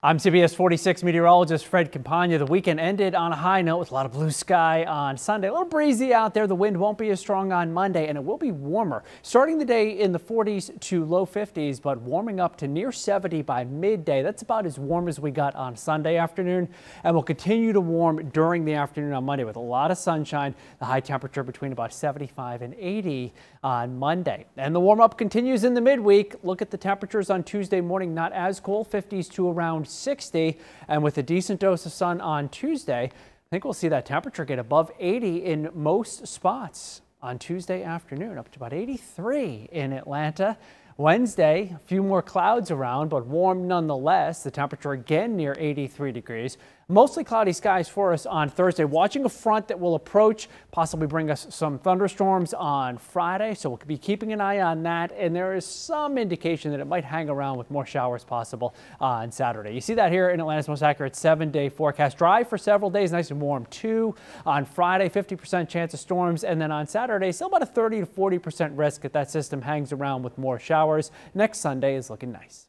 I'm CBS 46 meteorologist Fred Campagna. The weekend ended on a high note with a lot of blue sky on Sunday. A little breezy out there. The wind won't be as strong on Monday and it will be warmer. Starting the day in the 40s to low 50s, but warming up to near 70 by midday. That's about as warm as we got on Sunday afternoon and will continue to warm during the afternoon on Monday with a lot of sunshine. The high temperature between about 75 and 80 on Monday. And the warm up continues in the midweek. Look at the temperatures on Tuesday morning. Not as cool. 50s to around 60. And with a decent dose of sun on Tuesday, I think we'll see that temperature get above 80 in most spots on Tuesday afternoon, up to about 83 in Atlanta. Wednesday, a few more clouds around, but warm nonetheless. The temperature again near 83 degrees. Mostly cloudy skies for us on Thursday. Watching a front that will approach, possibly bring us some thunderstorms on Friday. So we'll be keeping an eye on that. And there is some indication that it might hang around with more showers possible uh, on Saturday. You see that here in Atlanta's most accurate seven day forecast. Dry for several days, nice and warm too. On Friday, 50% chance of storms. And then on Saturday, still about a 30 to 40% risk that that system hangs around with more showers showers. Next Sunday is looking nice.